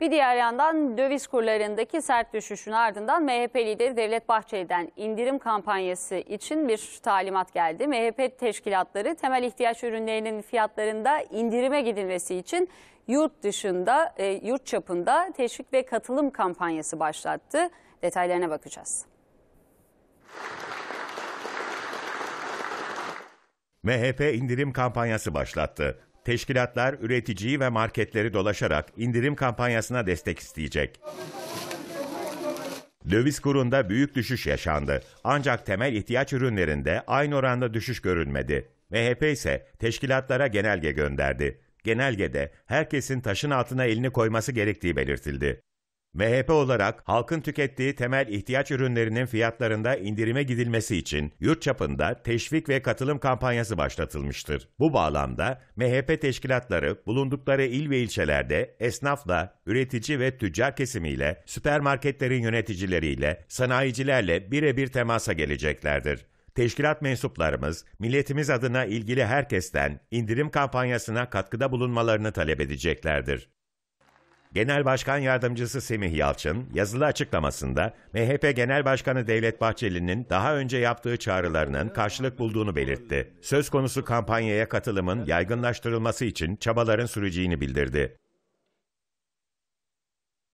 Bir diğer yandan döviz kurlarındaki sert düşüşün ardından MHP lideri Devlet Bahçeli'den indirim kampanyası için bir talimat geldi. MHP teşkilatları temel ihtiyaç ürünlerinin fiyatlarında indirime gidilmesi için yurt dışında, e, yurt çapında teşvik ve katılım kampanyası başlattı. Detaylarına bakacağız. MHP indirim kampanyası başlattı. Teşkilatlar üreticiyi ve marketleri dolaşarak indirim kampanyasına destek isteyecek. Döviz kurunda büyük düşüş yaşandı. Ancak temel ihtiyaç ürünlerinde aynı oranda düşüş görülmedi. MHP ise teşkilatlara genelge gönderdi. Genelgede herkesin taşın altına elini koyması gerektiği belirtildi. MHP olarak halkın tükettiği temel ihtiyaç ürünlerinin fiyatlarında indirime gidilmesi için yurt çapında teşvik ve katılım kampanyası başlatılmıştır. Bu bağlamda MHP teşkilatları bulundukları il ve ilçelerde esnafla, üretici ve tüccar kesimiyle, süpermarketlerin yöneticileriyle, sanayicilerle birebir temasa geleceklerdir teşkilat mensuplarımız, milletimiz adına ilgili herkesten indirim kampanyasına katkıda bulunmalarını talep edeceklerdir. Genel Başkan Yardımcısı Semih Yalçın yazılı açıklamasında MHP Genel Başkanı Devlet Bahçeli'nin daha önce yaptığı çağrılarının karşılık bulduğunu belirtti. Söz konusu kampanyaya katılımın yaygınlaştırılması için çabaların süreceğini bildirdi.